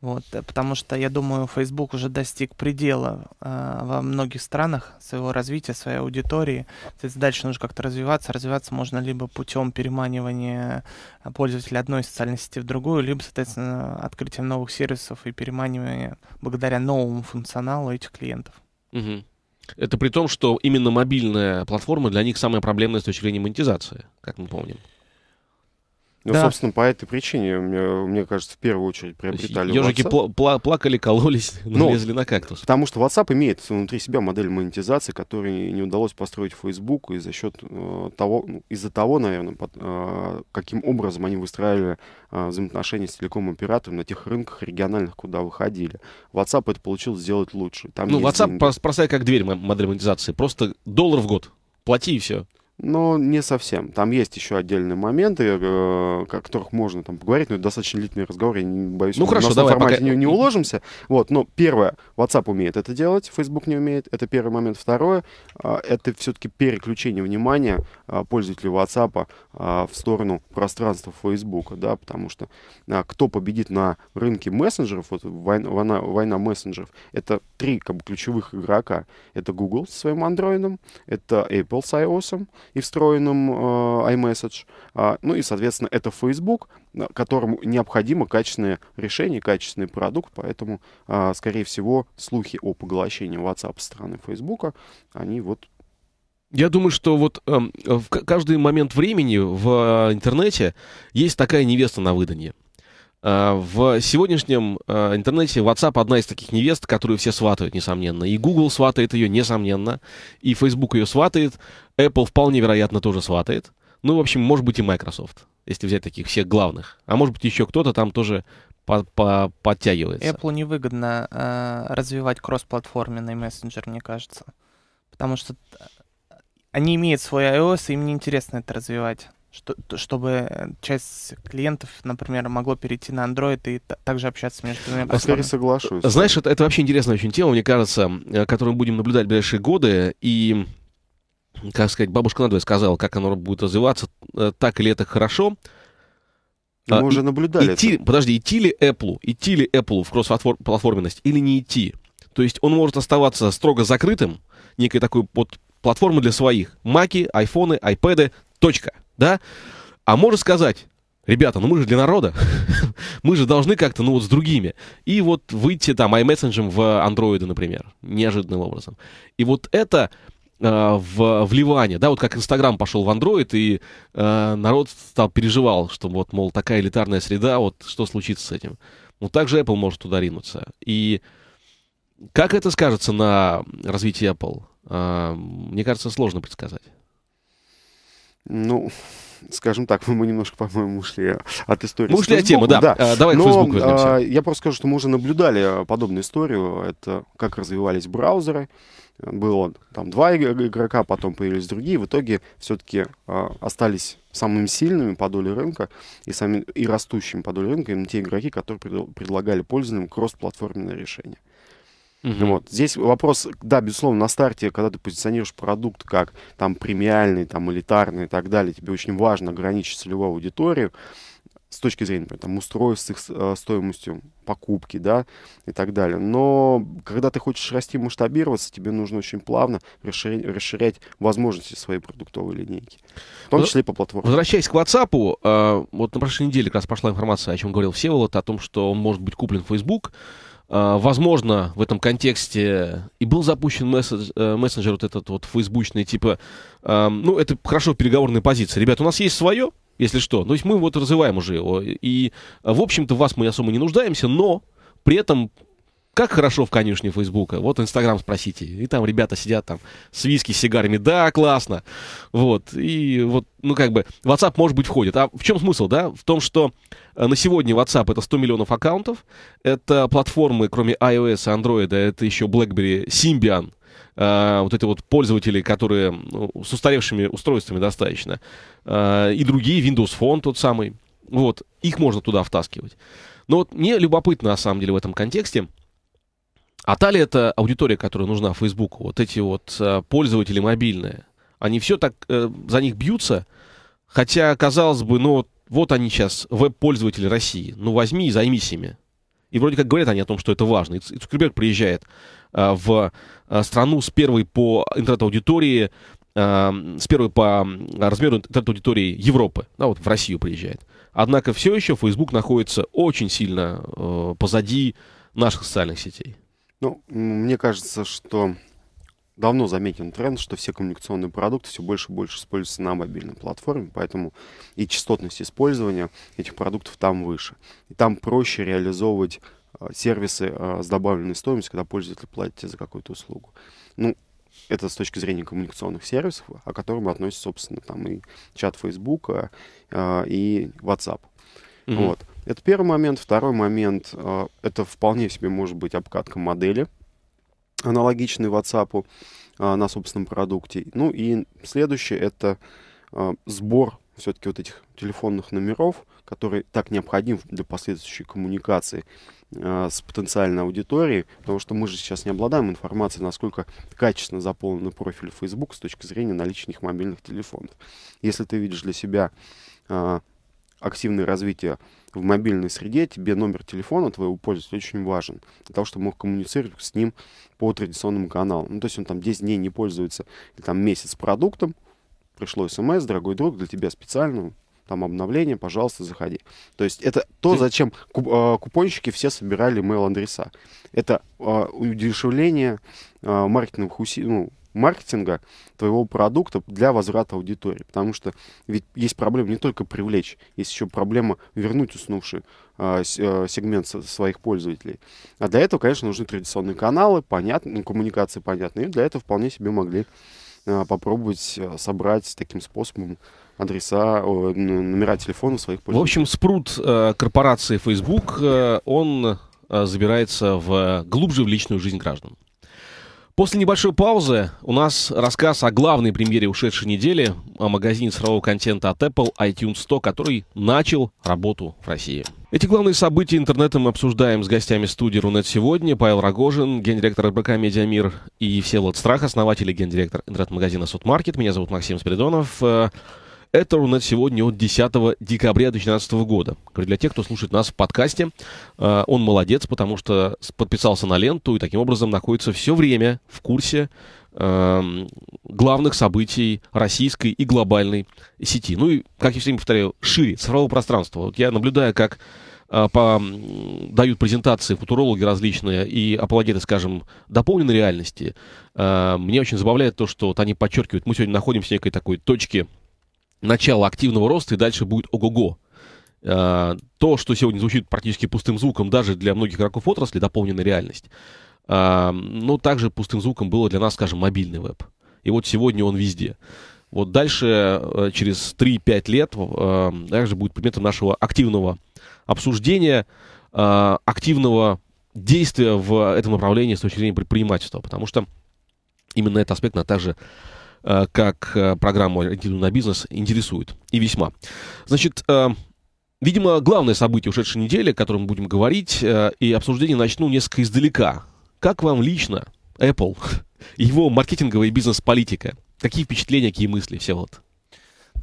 Вот, э, потому что, я думаю, Facebook уже достиг предела э, во многих странах своего развития, своей аудитории. Соответственно, дальше нужно как-то развиваться. Развиваться можно либо путем переманивания э, пользователей одной социальной сети в другую, либо, соответственно, открытием новых сервисов и переманивания благодаря новому функционалу этих клиентов. Угу. Это при том, что именно мобильная платформа для них самая проблемная с точки зрения монетизации, как мы помним. Ну, да. собственно, по этой причине, мне, мне кажется, в первую очередь приобретали Ежики пла- плакали, кололись, но ну, лезли на кактус. Потому что WhatsApp имеет внутри себя модель монетизации, которой не удалось построить Facebook, и за счет э, того, ну, из-за того, наверное, под, э, каким образом они выстраивали э, взаимоотношения с телеком-оператором на тех рынках региональных, куда выходили. WhatsApp это получил сделать лучше. Там ну, WhatsApp деньги. простая как дверь модель монетизации. Просто доллар в год. Плати и все. Но не совсем. Там есть еще отдельные моменты, э, о которых можно там поговорить, но это достаточно длительный разговор, я не боюсь, ну, хорошо, давай, формате пока... не, не уложимся. Вот, но первое, WhatsApp умеет это делать, Facebook не умеет, это первый момент. Второе, а, это все-таки переключение внимания пользователя пользователей WhatsApp а, в сторону пространства Facebook, да, потому что а, кто победит на рынке мессенджеров, вот война, война, война мессенджеров, это три как бы, ключевых игрока. Это Google со своим Android, это Apple с iOS, и встроенным э, iMessage. А, ну и, соответственно, это Facebook, которому необходимо качественное решение, качественный продукт, поэтому, а, скорее всего, слухи о поглощении WhatsApp со стороны Facebook, они вот я думаю, что вот э, в каждый момент времени в э, интернете есть такая невеста на выданье. Э, в сегодняшнем э, интернете WhatsApp одна из таких невест, которую все сватают, несомненно. И Google сватает ее, несомненно. И Facebook ее сватает. Apple вполне вероятно тоже сватает. Ну, в общем, может быть и Microsoft, если взять таких всех главных. А может быть еще кто-то там тоже по подтягивается. Apple невыгодно э, развивать кроссплатформенный мессенджер, мне кажется. Потому что э, они имеют свой iOS, и им неинтересно это развивать что, чтобы э, часть клиентов, например, могло перейти на Android и также общаться между двумя А Скорее соглашусь. Э, знаешь, это, это вообще интересная очень тема, мне кажется, э, которую мы будем наблюдать в ближайшие годы. И, как сказать, бабушка надвое сказала, как оно будет развиваться, так или это хорошо. Мы а, уже наблюдали. Идти, это. подожди, идти ли Apple, идти ли Apple в кросс-платформенность или не идти? То есть он может оставаться строго закрытым, некой такой вот платформы для своих. Маки, айфоны, айпэды, точка да? А можно сказать, ребята, ну мы же для народа, [LAUGHS] мы же должны как-то, ну вот с другими. И вот выйти там iMessage в андроиды, например, неожиданным образом. И вот это э, в вливание, да, вот как Инстаграм пошел в Android, и э, народ стал переживал, что вот, мол, такая элитарная среда, вот что случится с этим. Ну, же Apple может туда ринуться. И как это скажется на развитии Apple? Э, мне кажется, сложно предсказать ну, скажем так, мы немножко, по-моему, ушли от истории. Мы ушли от темы, да. да. А, давай Но, к Facebook а, вернемся. А, я просто скажу, что мы уже наблюдали э, подобную историю. Это как развивались браузеры. Было там два игрока, потом появились другие. В итоге все-таки а, остались самыми сильными по доле рынка и, сами, и растущими по доле рынка именно те игроки, которые предлагали пользователям кросс-платформенное решение. Uh-huh. Вот. Здесь вопрос, да, безусловно, на старте, когда ты позиционируешь продукт как там премиальный, там элитарный и так далее, тебе очень важно ограничить целевую аудиторию с точки зрения, например, там, устройств с их э, стоимостью покупки, да, и так далее. Но когда ты хочешь расти, масштабироваться, тебе нужно очень плавно расширять, расширять возможности своей продуктовой линейки, в том числе по платформе. Возвращаясь к WhatsApp, э, вот на прошлой неделе как раз пошла информация, о чем говорил Всеволод, о том, что он может быть куплен в Facebook, а, возможно, в этом контексте и был запущен месседж, э, мессенджер вот этот вот фейсбучный, типа, ну, это хорошо переговорная позиция. Ребят, у нас есть свое, если что. Ну, то есть мы вот развиваем уже его. И, в общем-то, вас мы особо не нуждаемся, но при этом как хорошо в конюшне Фейсбука. Вот Инстаграм спросите. И там ребята сидят там с виски, с сигарами. Да, классно. Вот. И вот, ну как бы, WhatsApp, может быть, входит. А в чем смысл, да? В том, что э, на сегодня WhatsApp это 100 миллионов аккаунтов. Это платформы, кроме iOS и Android, это еще BlackBerry, Symbian, Uh, вот эти вот пользователи, которые ну, с устаревшими устройствами достаточно, uh, и другие, Windows Phone тот самый, вот, их можно туда втаскивать. Но вот мне любопытно, на самом деле, в этом контексте, а талия — это аудитория, которая нужна Фейсбуку. Вот эти вот э, пользователи мобильные. Они все так э, за них бьются, хотя, казалось бы, ну вот они сейчас, веб-пользователи России, ну возьми и займись ими. И вроде как говорят они о том, что это важно. И Цукерберг приезжает э, в э, страну с первой по интернет-аудитории, э, с первой по размеру интернет-аудитории Европы. Да, вот в Россию приезжает. Однако все еще Facebook находится очень сильно э, позади наших социальных сетей. Ну, мне кажется, что давно заметен тренд, что все коммуникационные продукты все больше и больше используются на мобильной платформе, поэтому и частотность использования этих продуктов там выше. И там проще реализовывать а, сервисы а, с добавленной стоимостью, когда пользователь платит за какую-то услугу. Ну, это с точки зрения коммуникационных сервисов, о которым относятся, собственно, там и чат Facebook, а, и WhatsApp. Mm -hmm. Вот. Это первый момент. Второй момент э, — это вполне себе может быть обкатка модели, аналогичной WhatsApp э, на собственном продукте. Ну и следующее — это э, сбор все-таки вот этих телефонных номеров, которые так необходим для последующей коммуникации с потенциальной аудиторией, потому что мы же сейчас не обладаем информацией, насколько качественно заполнен профиль Facebook с точки зрения наличных мобильных телефонов. Если ты видишь для себя активное развитие в мобильной среде тебе номер телефона твоего пользователя очень важен, для того, чтобы мог коммуницировать с ним по традиционным каналам Ну, то есть он там 10 дней не пользуется, или там месяц продуктом, пришло смс, дорогой друг, для тебя специально, там обновление, пожалуйста, заходи. То есть это то, зачем куп, э, купонщики все собирали mail-адреса. Это э, удешевление э, маркетинговых усилий, ну, маркетинга твоего продукта для возврата аудитории. Потому что ведь есть проблема не только привлечь, есть еще проблема вернуть уснувший а, э, сегмент своих пользователей. А для этого, конечно, нужны традиционные каналы, понятно, ну, коммуникации понятные. И для этого вполне себе могли а, э, попробовать собрать таким способом адреса, о, номера телефонов своих пользователей. В общем, спрут э, корпорации Facebook, э, он э, забирается в, глубже в личную жизнь граждан. После небольшой паузы у нас рассказ о главной премьере ушедшей недели, о магазине цифрового контента от Apple iTunes 100, который начал работу в России. Эти главные события интернетом мы обсуждаем с гостями студии «Рунет сегодня». Павел Рогожин, гендиректор РБК «Медиамир» и Всеволод Страх, основатель и гендиректор интернет-магазина «Судмаркет». Меня зовут Максим Спиридонов. Э, это на сегодня от 10 декабря 2012 года. Для тех, кто слушает нас в подкасте, э, он молодец, потому что подписался на ленту и таким образом находится все время в курсе эм, главных событий российской и глобальной сети. Ну и, как я всегда повторяю, шире, цифрового пространства. Вот я наблюдаю, как э, по, дают презентации футурологи различные и апологеты, скажем, дополненной реальности, э, мне очень забавляет то, что вот они подчеркивают, мы сегодня находимся в некой такой точке начало активного роста, и дальше будет ого-го. Э, то, что сегодня звучит практически пустым звуком, даже для многих игроков отрасли, дополненная реальность, э, но ну, также пустым звуком было для нас, скажем, мобильный веб. И вот сегодня он везде. Вот дальше, э, через 3-5 лет, также будет предметом нашего активного обсуждения, активного действия в этом направлении с точки зрения предпринимательства, потому что именно этот аспект, а также Э, как э, программу «Ориентированную на бизнес» интересует. И весьма. Значит, э, видимо, главное событие ушедшей недели, о котором мы будем говорить, и обсуждение начну несколько издалека. Как вам лично Apple, [LAUGHS] его маркетинговая бизнес-политика? Какие впечатления, какие мысли, все вот?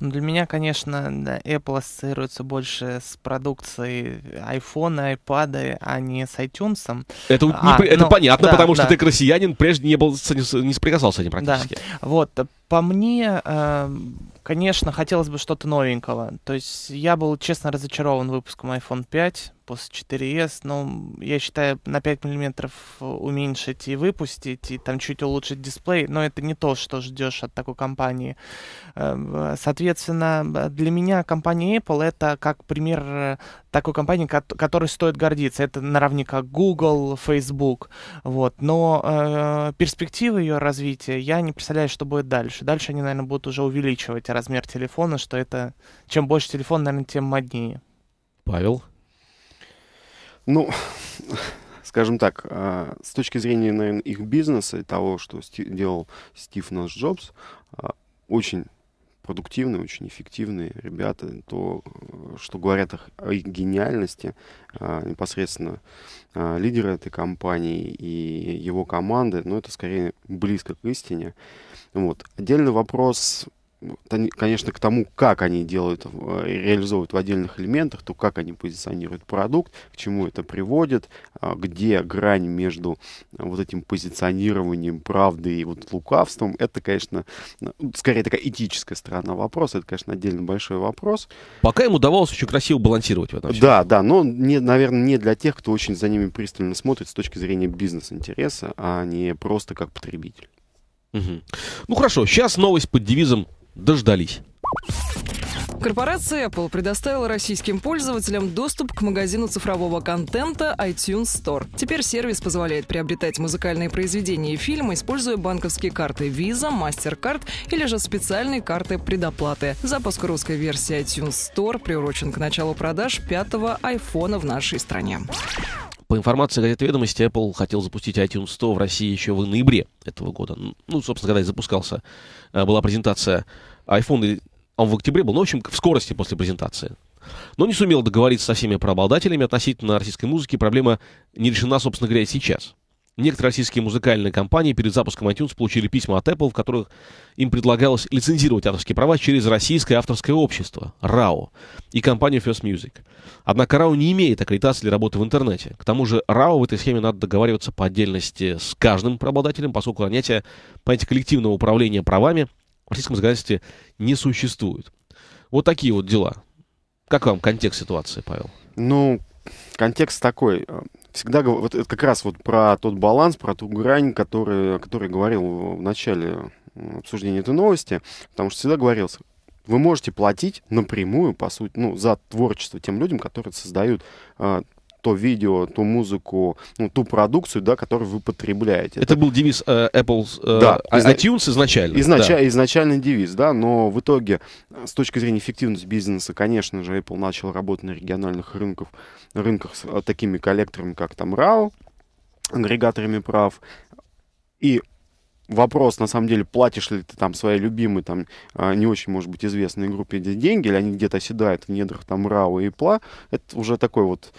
Ну, для меня, конечно, Apple ассоциируется больше с продукцией iPhone, iPad, а не с iTunes. Это, а, не, это ну, понятно, да, потому да. что ты как россиянин, прежде не, был, не соприкасался с этим практически. Да. Вот, по мне, эм, конечно, хотелось бы что-то новенького. То есть я был, честно, разочарован выпуском iPhone 5 после 4S. Но ну, я считаю, на 5 мм э, уменьшить и выпустить, и там чуть улучшить дисплей, но это не то, что ждешь от такой компании. Эм, соответственно, для меня компания Apple это как пример э, такой компании, которой стоит гордиться. Это наравне как Google, Facebook. Вот. Но э, перспективы ее развития, я не представляю, что будет дальше. Дальше они, наверное, будут уже увеличивать размер телефона, что это... Чем больше телефон, наверное, тем моднее. Павел? Ну, скажем так, э, с точки зрения, наверное, их бизнеса и того, что делал Стив Нос Джобс, э, очень продуктивные, очень эффективные ребята. То, э, что говорят о, их гениальности а, непосредственно а, лидера этой компании и его команды, но ну, это скорее близко к истине. Вот. Отдельный вопрос конечно, к тому, как они делают, э, реализовывают в отдельных элементах, то как они позиционируют продукт, к чему это приводит, а где грань между э, вот этим позиционированием правды и вот лукавством, это, конечно, э, ну, скорее такая этическая сторона вопроса, это, конечно, отдельно большой вопрос. Пока им удавалось очень красиво балансировать в этом. Да, да, но, не, наверное, не для тех, кто очень за ними пристально смотрит с точки зрения бизнес-интереса, а не просто как потребитель. Угу. Ну хорошо, сейчас новость под девизом дождались. Корпорация Apple предоставила российским пользователям доступ к магазину цифрового контента iTunes Store. Теперь сервис позволяет приобретать музыкальные произведения и фильмы, используя банковские карты Visa, MasterCard или же специальные карты предоплаты. Запуск русской версии iTunes Store приурочен к началу продаж пятого iPhone в нашей стране. По информации газеты «Ведомости», Apple хотел запустить iTunes 100 в России еще в ноябре этого года. Ну, собственно, когда и запускался, э, была презентация iPhone, он в октябре был, ну, в общем, в скорости после презентации. Но не сумел договориться со всеми правообладателями относительно российской музыки. Проблема не решена, собственно говоря, и сейчас. Некоторые российские музыкальные компании перед запуском iTunes получили письма от Apple, в которых им предлагалось лицензировать авторские права через российское авторское общество, РАО, и компанию First Music. Однако РАО не имеет аккредитации для работы в интернете. К тому же РАО в этой схеме надо договариваться по отдельности с каждым обладателем, поскольку понятие, понятие коллективного управления правами в российском законодательстве не существует. Вот такие вот дела. Как вам контекст ситуации, Павел? Ну, контекст такой всегда вот это как раз вот про тот баланс, про ту грань, который, о которой говорил в начале обсуждения этой новости, потому что всегда говорился. вы можете платить напрямую, по сути, ну, за творчество тем людям, которые создают а, то видео, ту музыку, ну, ту продукцию, да, которую вы потребляете. Это, это... был девиз э, Apple э, да. А, iTunes изначально. Изнач... Да. Изначальный девиз, да, но в итоге с точки зрения эффективности бизнеса, конечно же, Apple начал работать на региональных рынках, рынках с э, такими коллекторами, как там RAW, агрегаторами прав, и вопрос, на самом деле, платишь ли ты там своей любимой, там, а, не очень, может быть, известной группе деньги, или они где-то оседают в недрах там РАО и ПЛА, это уже такой вот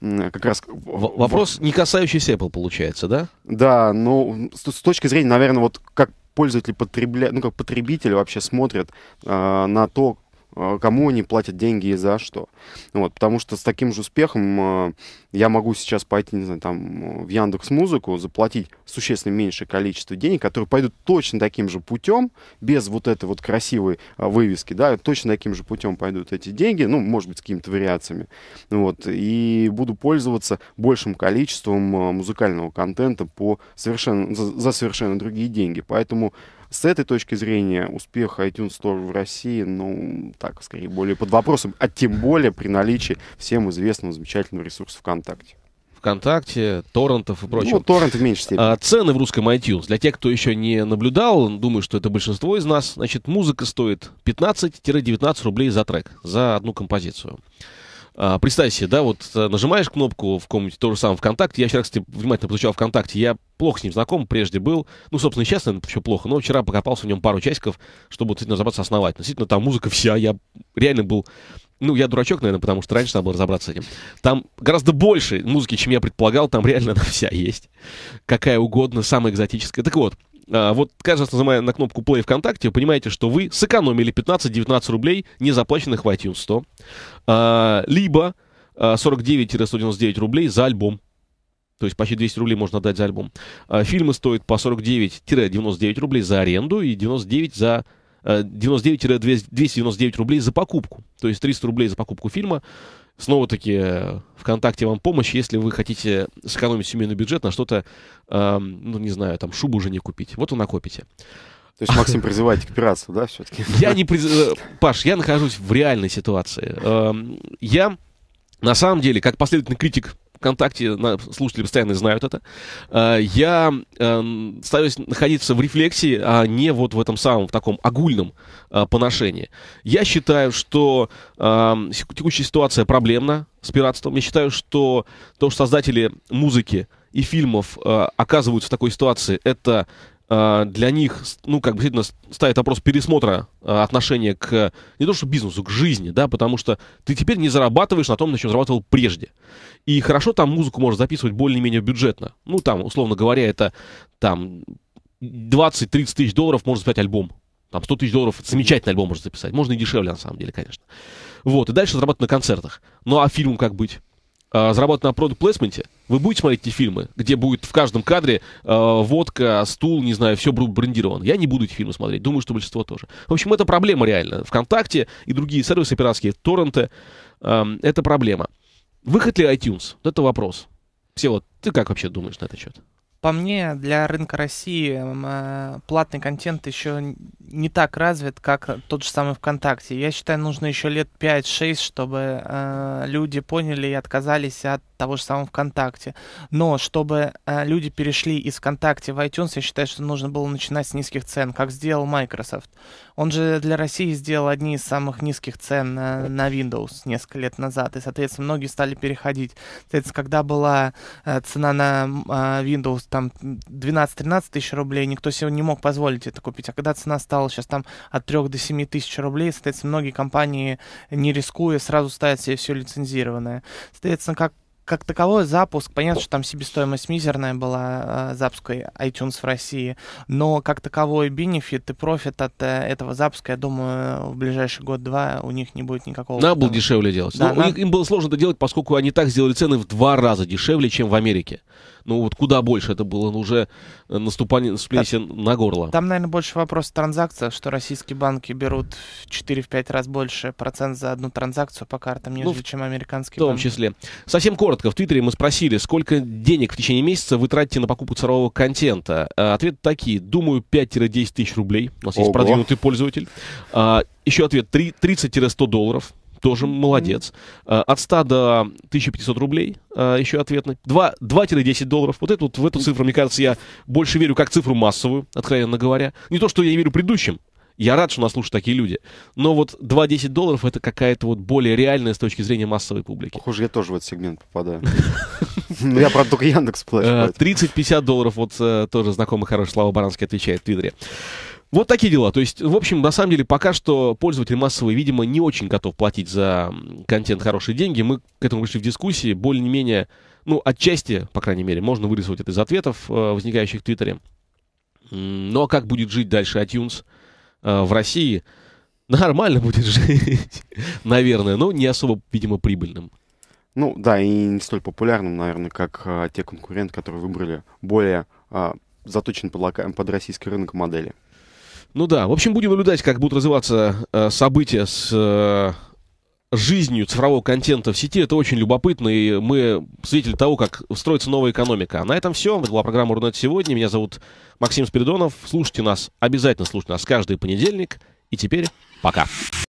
как раз... В вопрос, не касающийся Apple, получается, да? Да, ну, с, с точки зрения, наверное, вот как пользователи потребля... ну, как потребители вообще смотрят э, на то, а кому они платят деньги и за что. Вот, потому что с таким же успехом а, я могу сейчас пойти, не знаю, там, в Яндекс Музыку, заплатить существенно меньшее количество денег, которые пойдут точно таким же путем, без вот этой вот красивой а, вывески, да, точно таким же путем пойдут эти деньги, ну, может быть, с какими-то вариациями, вот, и буду пользоваться большим количеством музыкального контента по совершенно, за, за совершенно другие деньги. Поэтому с этой точки зрения успех iTunes Store в России, ну, так, скорее, более под вопросом, а тем более при наличии всем известного замечательного ресурса ВКонтакте. ВКонтакте, торрентов и прочего. Ну, торрент в меньшей степени. А, цены в русском iTunes. Для тех, кто еще не наблюдал, думаю, что это большинство из нас, значит, музыка стоит 15-19 рублей за трек, за одну композицию. А, представь себе, да, вот э, нажимаешь кнопку в каком-нибудь, то же самое ВКонтакте. Я вчера, кстати, внимательно подучал ВКонтакте. Я плохо с ним знаком, прежде был. Ну, собственно, и сейчас, наверное, еще плохо. Но вчера покопался в нем пару часиков, чтобы действительно разобраться основательно. Действительно, там музыка вся. Я реально был ну, я дурачок, наверное, потому что раньше надо было разобраться с этим. Там гораздо больше музыки, чем я предполагал, там реально она вся есть. Какая угодно, самая экзотическая. Так вот, а, вот, кажется, нажимая на кнопку play ВКонтакте, вы понимаете, что вы сэкономили 15-19 рублей, не заплаченных в iTunes 100, а, либо 49-199 а, рублей за альбом. То есть почти 200 рублей можно дать за альбом. Фильмы стоят по 49-99 рублей за аренду и 99 за 99-299 рублей за покупку. То есть 300 рублей за покупку фильма, Снова-таки, э, ВКонтакте вам помощь, если вы хотите сэкономить семейный бюджет на что-то, э, ну, не знаю, там, шубу уже не купить. Вот вы накопите. То есть, Максим, призываете к пиратству, да, все-таки? Я не призываю... Э, Паш, я нахожусь в реальной ситуации. Эм, я, на самом деле, как последовательный критик ВКонтакте на, слушатели постоянно знают это. А, я а, стараюсь находиться в рефлексии, а не вот в этом самом, в таком огульном а, поношении. Я считаю, что текущая ситуация проблемна с пиратством. Я считаю, что то, что создатели музыки и фильмов оказываются в такой ситуации, это Э, для них, ну, как бы действительно ставит вопрос пересмотра э, отношения к, не то что бизнесу, к жизни, да, потому что ты теперь не зарабатываешь на том, на чем зарабатывал прежде. И хорошо там музыку можно записывать более-менее бюджетно. Ну, там, условно говоря, это там 20-30 тысяч долларов можно записать альбом. Там 100 тысяч долларов замечательный альбом можно записать. Можно и дешевле, на самом деле, конечно. Вот, и дальше зарабатывать на концертах. Ну, а фильму как быть? Э, зарабатывать на продукт-плейсменте – вы будете смотреть эти фильмы, где будет в каждом кадре э, водка, стул, не знаю, все брендировано? Я не буду эти фильмы смотреть. Думаю, что большинство тоже. В общем, это проблема реально. ВКонтакте и другие сервисы пиратские, торренты, э, это проблема. Выход ли iTunes? это вопрос. Все, вот ты как вообще думаешь на этот счет? По мне, для рынка России э, платный контент еще не так развит, как тот же самый ВКонтакте. Я считаю, нужно еще лет 5-6, чтобы э, люди поняли и отказались от того же самого ВКонтакте. Но чтобы э, люди перешли из ВКонтакте в iTunes, я считаю, что нужно было начинать с низких цен, как сделал Microsoft. Он же для России сделал одни из самых низких цен на, на Windows несколько лет назад, и, соответственно, многие стали переходить. Соответственно, когда была э, цена на э, Windows там 12-13 тысяч рублей, никто себе не мог позволить это купить. А когда цена стала сейчас там от 3 до 7 тысяч рублей, соответственно, многие компании, не рискуя, сразу ставят себе все лицензированное. Соответственно, как как таковой запуск, понятно, что там себестоимость мизерная была э, запуска iTunes в России, но как таковой бенефит и профит от э, этого запуска, я думаю, в ближайший год-два у них не будет никакого... Надо было дешевле делать. Да, ну, на... Им было сложно это делать, поскольку они так сделали цены в два раза дешевле, чем в Америке ну вот куда больше это было, ну уже э, наступание, наступление там, на горло. Там, наверное, больше вопрос транзакция, что российские банки берут в 4-5 раз больше процент за одну транзакцию по картам, ну, нежели ну, чем американские банки. В том банки. числе. Совсем коротко, в Твиттере мы спросили, сколько денег в течение месяца вы тратите на покупку цифрового контента. А, ответы такие, думаю, 5-10 тысяч рублей. У нас Ого. есть продвинутый пользователь. А, еще ответ 30-100 долларов тоже молодец. Э, от 100 до 1500 рублей э, еще ответно. 2-10 долларов. Вот это вот в эту цифру, мне кажется, я больше верю как цифру массовую, откровенно говоря. Не то, что я верю предыдущим. Я рад, что нас слушают такие люди. Но вот 2-10 долларов это какая-то вот более реальная с точки зрения массовой публики. Похоже, я тоже в этот сегмент попадаю. Ну, я, правда, только Яндекс 30-50 э, долларов, вот тоже знакомый хороший Слава Баранский отвечает в Твиттере. Вот такие дела. То есть, в общем, на самом деле, пока что пользователь массовый, видимо, не очень готов платить за контент хорошие деньги. Мы к этому вышли в дискуссии. Более-менее, ну, отчасти, по крайней мере, можно вырисовать это из ответов, э, возникающих в Твиттере. Но как будет жить дальше iTunes э, в России? [LAUGHS] Нормально будет жить, наверное, но не особо, видимо, прибыльным. Ну да, и не столь популярным, наверное, как э, те конкуренты, которые выбрали более а, заточен под, лока... под российский рынок модели. Ну да, в общем, будем наблюдать, как будут развиваться э, события с э, жизнью цифрового контента в сети. Это очень любопытно, и мы свидетели того, как строится новая экономика. А на этом все. Это была программа «Рунет сегодня». Меня зовут Максим Спиридонов. Слушайте нас, обязательно слушайте нас каждый понедельник. И теперь пока.